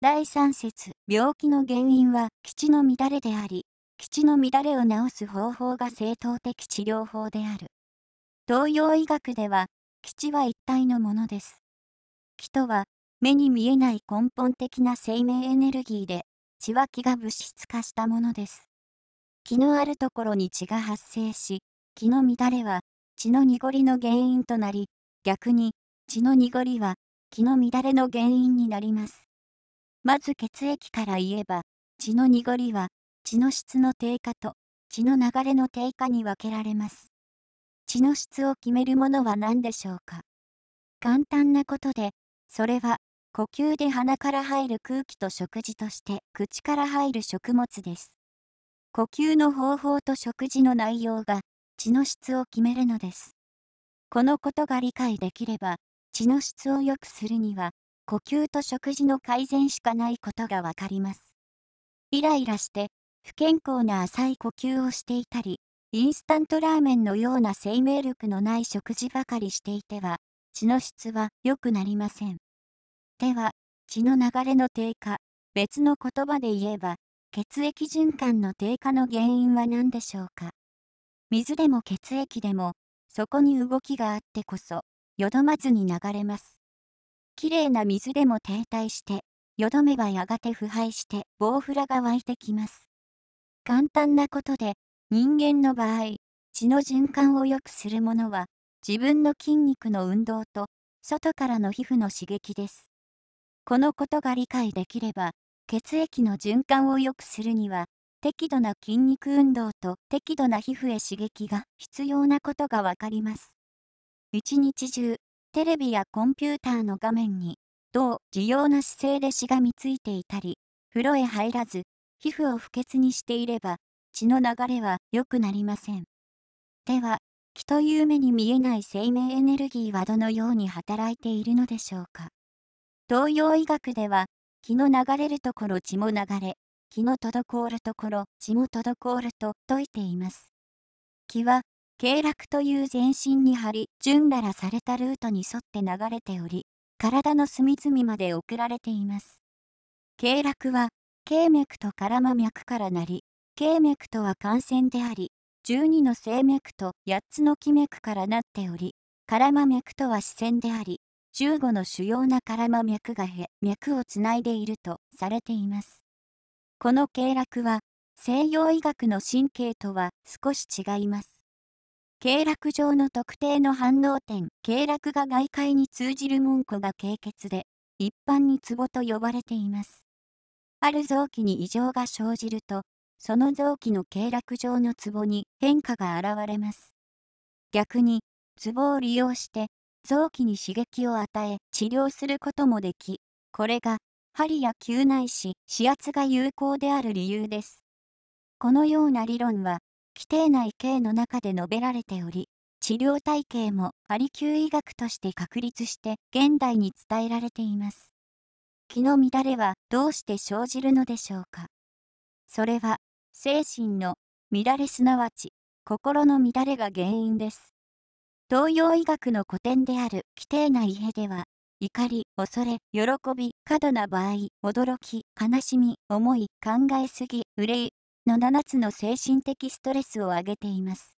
第3節病気の原因は基地の乱れであり基地の乱れを治す方法が正当的治療法である東洋医学では基地は一体のものです気とは目に見えない根本的な生命エネルギーで血は気が物質化したものです気のあるところに血が発生し気の乱れは血の濁りの原因となり逆に血の濁りは気の乱れの原因になりますまず血液から言えば、血の濁りは、血の質の低下と、血の流れの低下に分けられます。血の質を決めるものは何でしょうか簡単なことで、それは、呼吸で鼻から入る空気と食事として、口から入る食物です。呼吸の方法と食事の内容が、血の質を決めるのです。このことが理解できれば、血の質を良くするには、呼吸と食事の改善しかないことがわかります。イライラして、不健康な浅い呼吸をしていたり、インスタントラーメンのような生命力のない食事ばかりしていては、血の質は良くなりません。では、血の流れの低下、別の言葉で言えば、血液循環の低下の原因は何でしょうか水でも血液でも、そこに動きがあってこそ、よどまずに流れます。きれいな水でも停滞して、よどめはやがて腐敗してウフラが湧いてきます。簡単なことで、人間の場合、血の循環を良くするものは、自分の筋肉の運動と、外からの皮膚の刺激です。このことが理解できれば、血液の循環を良くするには、適度な筋肉運動と適度な皮膚へ刺激が必要なことがわかります。一日中、テレビやコンピューターの画面に、同需要な姿勢でしがみついていたり、風呂へ入らず、皮膚を不潔にしていれば、血の流れは良くなりません。では、気という目に見えない生命エネルギーはどのように働いているのでしょうか。東洋医学では、気の流れるところ血も流れ、気の滞るところ血も滞ると説いています。気は経絡という全身に張り、順ららされたルートに沿って流れており、体の隅々まで送られています。経絡は、経脈と絡ま脈からなり、経脈とは感染であり、十二の静脈と八つの気脈からなっており、絡ま脈とは視線であり、十五の主要な絡ま脈がへ脈をつないでいるとされています。この経絡は、西洋医学の神経とは少し違います。経絡上の特定の反応点、経絡が外界に通じる門戸が軽血で、一般にツボと呼ばれています。ある臓器に異常が生じると、その臓器の経絡上のツボに変化が現れます。逆に、ツボを利用して、臓器に刺激を与え、治療することもでき、これが、針や球内視、視圧が有効である理由です。このような理論は、規定内刑の中で述べられており、治療体系もアリ級医学として確立して現代に伝えられています。気の乱れはどうして生じるのでしょうか。それは、精神の乱れすなわち、心の乱れが原因です。東洋医学の古典である規定内へでは、怒り、恐れ、喜び、過度な場合、驚き、悲しみ、思い、考えすぎ、憂い、の7つの精神的ストレスを挙げています。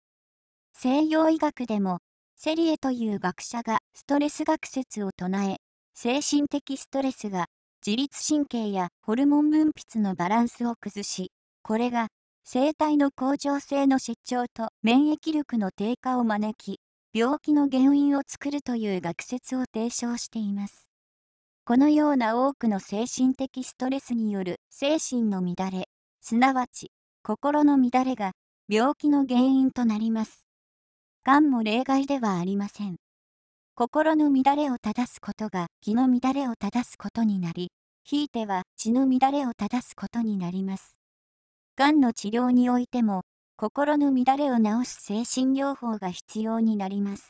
西洋医学でも、セリエという学者がストレス学説を唱え、精神的ストレスが自律神経やホルモン分泌のバランスを崩し、これが生体の向上性の失調と免疫力の低下を招き、病気の原因を作るという学説を提唱しています。このような多くの精神的ストレスによる精神の乱れ、すなわち心の乱れが病気の原因となります。がんも例外ではありません。心の乱れを正すことが気の乱れを正すことになり、ひいては血の乱れを正すことになります。がんの治療においても、心の乱れを治す精神療法が必要になります。